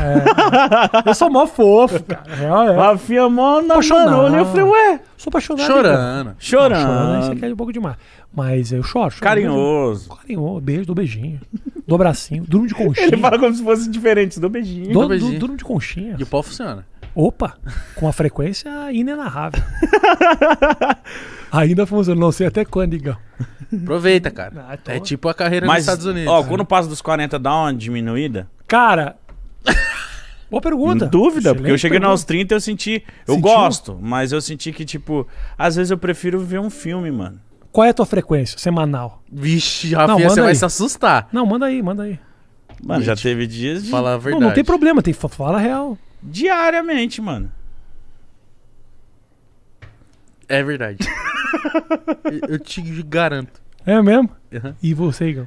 É, eu sou mó fofo, cara. É, é. Rafinha mó na marolha. Eu falei, ué. Sou apaixonado. Chorando. Chorando. chorando. Isso aqui é um pouco demais. Mas eu choro. choro Carinhoso. Beijo. Carinhoso. Beijo, dou beijinho. Dou bracinho. Durmo de conchinha. Ele fala como se fosse diferente. Dou beijinho. Dou, beijinho. durmo de conchinha. E o pau funciona. Opa, com uma frequência inenarrável. Ainda funciona, não sei até quando, Igão. Aproveita, cara. Ah, é tô... É tipo a carreira Mas, nos Estados Unidos. Ó, né? quando passa dos 40 dá uma diminuída? Cara, Boa pergunta. Dúvida, Excelente porque eu cheguei pergunta. aos 30 e eu senti. Eu Sentiu? gosto, mas eu senti que, tipo, às vezes eu prefiro ver um filme, mano. Qual é a tua frequência semanal? Vixe, Rafinha, não, você aí. vai se assustar. Não, manda aí, manda aí. Mano, já teve dias de. Falar a verdade. Não, não tem problema, tem fala real. Diariamente, mano. É verdade. eu te garanto. É mesmo? Uhum. E você, Igor?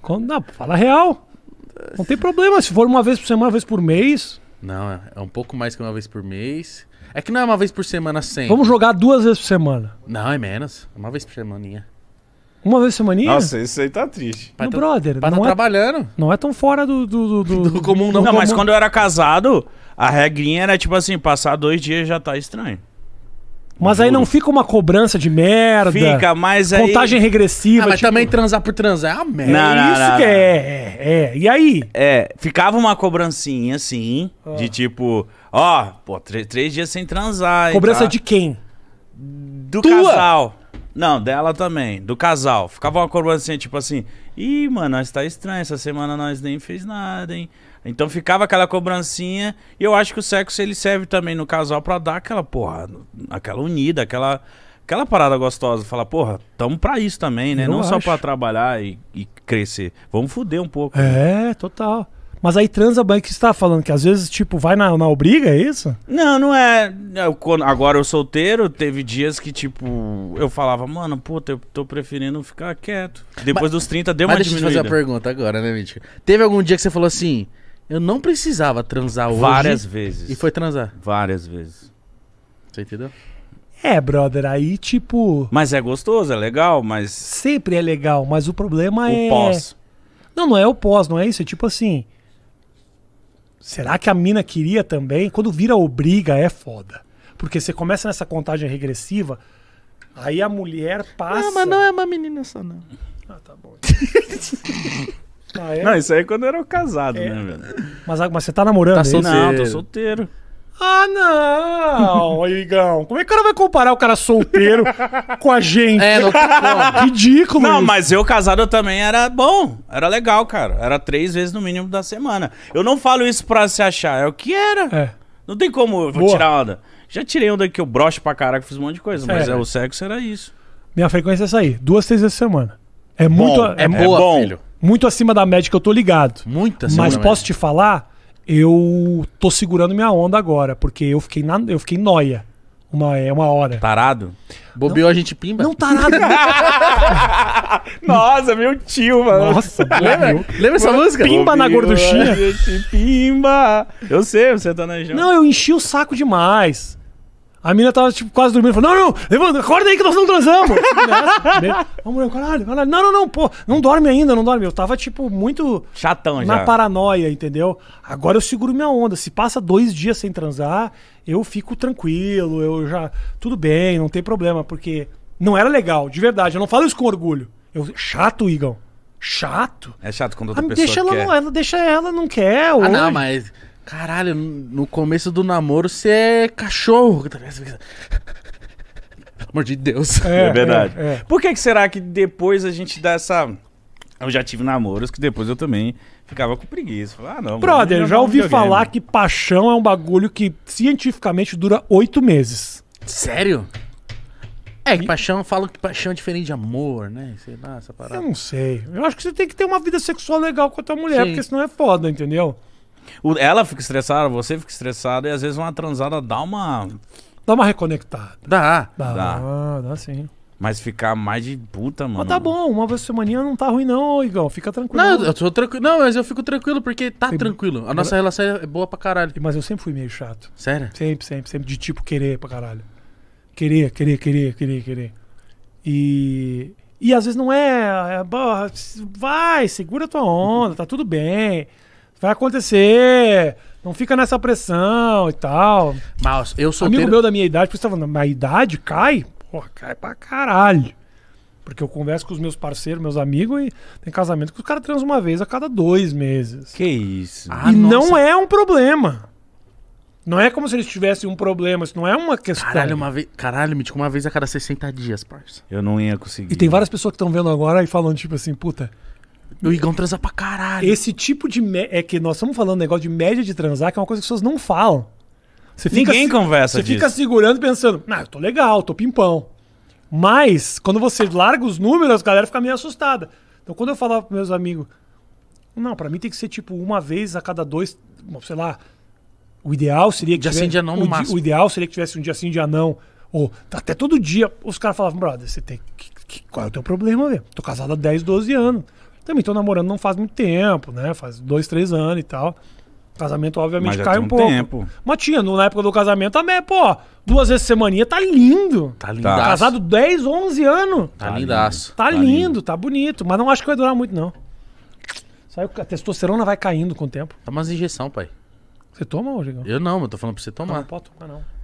Quando, não, fala real. Não tem problema, se for uma vez por semana, uma vez por mês. Não, é, é um pouco mais que uma vez por mês. É que não é uma vez por semana sempre. Vamos jogar duas vezes por semana. Não, é menos. É uma vez por semaninha. Uma vez por semaninha? Nossa, isso aí tá triste. Pai, tá, brother, pai tá não tá é, trabalhando. Não é tão fora do... Do, do, do comum, não. Não, comum. mas quando eu era casado, a regrinha era tipo assim, passar dois dias já tá estranho. Mas aí não fica uma cobrança de merda. Fica, mas aí. Contagem regressiva. Ah, mas tipo... também transar por transar é ah, uma merda. Não, não, Isso não, que é, é, é. E aí? É, ficava uma cobrancinha assim, ah. de tipo, ó, pô, três, três dias sem transar. Cobrança tá. de quem? Do Tua. casal. Não, dela também, do casal. Ficava uma cobrancinha tipo assim, ih, mano, nós tá estranho, essa semana nós nem fez nada, hein? Então ficava aquela cobrancinha. E eu acho que o sexo ele serve também no casal para dar aquela porra, aquela unida, aquela aquela parada gostosa, falar, porra, tamo pra isso também, né? Eu não acho. só pra trabalhar e, e, crescer. Vamos fuder um pouco. Né? É, né? total. Mas aí transa bem que você tá falando, que às vezes, tipo, vai na, na obriga, é isso? Não, não é. Eu, quando, agora eu solteiro, teve dias que, tipo, eu falava, mano, puta, eu tô preferindo ficar quieto. Depois mas, dos 30 deu mas uma deixa diminuída. Deixa eu fazer a pergunta agora, né, Mítico? Teve algum dia que você falou assim, eu não precisava transar hoje. Várias vezes. E foi transar. Várias vezes. Você entendeu? É, brother, aí tipo. Mas é gostoso, é legal, mas. Sempre é legal, mas o problema o é. O pós. Não, não é o pós, não é isso. É tipo assim. Será que a mina queria também? Quando vira obriga, é foda. Porque você começa nessa contagem regressiva, aí a mulher é passa. Não, mas não é uma menina só, não. Ah, tá bom. Ah, é? Não, isso aí é quando eu era casado, é. né, velho? Mas, mas você tá namorando? Tá solteiro. Não, tô solteiro. Ah, não, Igão. Como é que o cara vai comparar o cara solteiro com a gente? É, não, Ridículo. Não, isso. mas eu casado também era bom. Era legal, cara. Era três vezes no mínimo da semana. Eu não falo isso pra se achar. É o que era. É. Não tem como vou tirar onda. Já tirei onda que eu broche pra caraca, fiz um monte de coisa. É. Mas é, o sexo era isso. Minha frequência é essa aí. Duas, três vezes por semana. É bom, muito... É, é boa, é bom. filho muito acima da média que eu tô ligado. Muito acima Mas posso te falar, eu tô segurando minha onda agora, porque eu fiquei, na, eu fiquei noia. Uma, é uma hora. Tarado? Bobeou a gente pimba? Não, tarado. Nossa, meu tio, mano. Nossa, lembra, lembra essa música? Pimba Bobeou na gorduchinha. Pimba. Eu sei, você tá na região. Não, eu enchi o saco demais. A mina tava, tipo, quase dormindo. Falou, não, não, levanta, acorda aí que nós não transamos. A mulher, caralho, caralho. Não, não, não, pô, não dorme ainda, não dorme. Eu tava, tipo, muito... Chatão já. Na paranoia, entendeu? Agora eu seguro minha onda. Se passa dois dias sem transar, eu fico tranquilo, eu já... Tudo bem, não tem problema, porque não era legal, de verdade. Eu não falo isso com orgulho. Eu, chato, Igão. Chato? É chato quando outra ah, pessoa deixa ela quer. Não, ela, deixa ela, não quer. Ah, hoje. não, mas... Caralho, no começo do namoro você é cachorro. Pelo amor de Deus. É, é verdade. É, é. Por que, que será que depois a gente dá essa. Eu já tive namoros que depois eu também ficava com preguiça. ah, não, Brother, já ouvi falar que paixão é um bagulho que cientificamente dura oito meses. Sério? É, que paixão, falam que paixão é diferente de amor, né? Sei lá, essa parada. Eu não sei. Eu acho que você tem que ter uma vida sexual legal com a tua mulher, Sim. porque senão é foda, entendeu? ela fica estressada, você fica estressado, e às vezes uma transada dá uma. Dá uma reconectada. Dá. Dá, dá, dá sim. Mas ficar mais de puta, mano. Mas tá bom, uma vez por semana não tá ruim, não, Igão. Fica tranquilo. Não, eu tô tranquilo. Não, mas eu fico tranquilo porque tá sempre... tranquilo. A nossa relação é boa pra caralho. Mas eu sempre fui meio chato. Sério? Sempre, sempre, sempre. De tipo querer pra caralho. Querer, querer, querer, querer, querer. E. E às vezes não é. é... Vai, segura tua onda, tá tudo bem. Vai acontecer. Não fica nessa pressão e tal. Mas eu sou. Amigo meu da minha idade, por isso tá falando, minha idade cai? Porra, cai pra caralho. Porque eu converso com os meus parceiros, meus amigos, e tem casamento que os caras transam uma vez a cada dois meses. Que isso. Ah, e nossa. não é um problema. Não é como se eles tivessem um problema, isso não é uma questão. Caralho, uma vez, caralho, me diga uma vez a cada 60 dias, parça. Eu não ia conseguir. E tem várias pessoas que estão vendo agora e falando, tipo assim, puta, o Igão transa pra caralho. Esse tipo de. É que nós estamos falando negócio de média de transar, que é uma coisa que as pessoas não falam. Você fica Ninguém se... conversa Você disso. fica segurando pensando, ah, eu tô legal, tô pimpão. Mas, quando você larga os números, a galera fica meio assustada. Então, quando eu falava pros meus amigos, não, para mim tem que ser tipo uma vez a cada dois, sei lá. O ideal seria que. Dia tivesse, sim, dia não, no o, máximo. o ideal seria que tivesse um dia sim, dia não. Ou até todo dia os caras falavam, brother, você tem. Que, que, qual é o teu problema, velho? Tô casado há 10, 12 anos. Também tô namorando não faz muito tempo, né? Faz dois, três anos e tal. Casamento, obviamente, cai um, um pouco. Tempo. Mas tinha, na época do casamento também, pô, duas vezes semaninha tá lindo. Tá, tá. lindo. Casado 10, 11 anos. Tá, tá lindaço. Tá, tá lindo, lindo, tá bonito. Mas não acho que vai durar muito, não. Sabe, a testosterona vai caindo com o tempo. Toma umas injeção, pai. Você toma, Rodrigão? Eu não, mas tô falando pra você tomar. Não, não pode tomar, não.